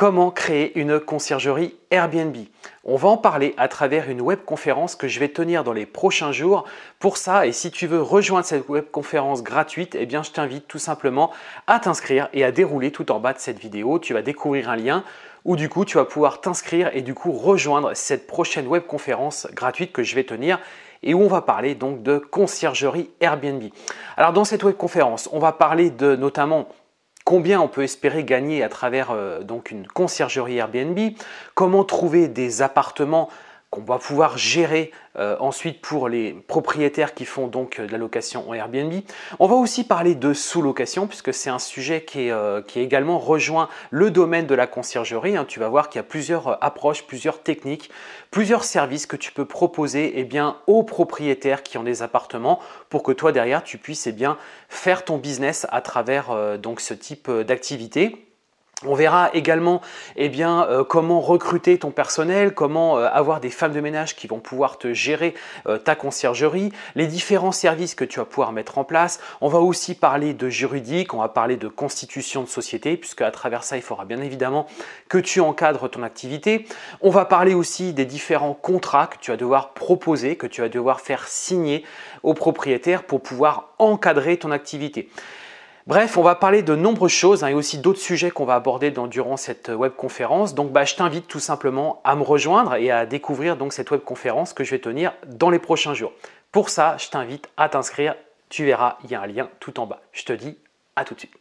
Comment créer une conciergerie Airbnb On va en parler à travers une webconférence que je vais tenir dans les prochains jours. Pour ça, et si tu veux rejoindre cette webconférence gratuite, eh bien je t'invite tout simplement à t'inscrire et à dérouler tout en bas de cette vidéo. Tu vas découvrir un lien où du coup tu vas pouvoir t'inscrire et du coup rejoindre cette prochaine webconférence gratuite que je vais tenir et où on va parler donc de conciergerie Airbnb. Alors dans cette webconférence, on va parler de notamment combien on peut espérer gagner à travers euh, donc une conciergerie Airbnb, comment trouver des appartements qu'on va pouvoir gérer euh, ensuite pour les propriétaires qui font donc euh, de la location en Airbnb. On va aussi parler de sous-location puisque c'est un sujet qui est, euh, également rejoint le domaine de la conciergerie. Hein. Tu vas voir qu'il y a plusieurs approches, plusieurs techniques, plusieurs services que tu peux proposer et eh bien, aux propriétaires qui ont des appartements pour que toi derrière tu puisses eh bien, faire ton business à travers donc ce type d'activité. On verra également eh bien, euh, comment recruter ton personnel, comment euh, avoir des femmes de ménage qui vont pouvoir te gérer euh, ta conciergerie, les différents services que tu vas pouvoir mettre en place. On va aussi parler de juridique, on va parler de constitution de société, puisque à travers ça, il faudra bien évidemment que tu encadres ton activité. On va parler aussi des différents contrats que tu vas devoir proposer, que tu vas devoir faire signer aux propriétaires pour pouvoir encadrer ton activité. Bref, on va parler de nombreuses choses hein, et aussi d'autres sujets qu'on va aborder durant cette euh, webconférence. Donc bah, je t'invite tout simplement à me rejoindre et à découvrir donc cette webconférence que je vais tenir dans les prochains jours. Pour ça, je t'invite à t'inscrire. Tu verras, il y a un lien tout en bas. Je te dis à tout de suite.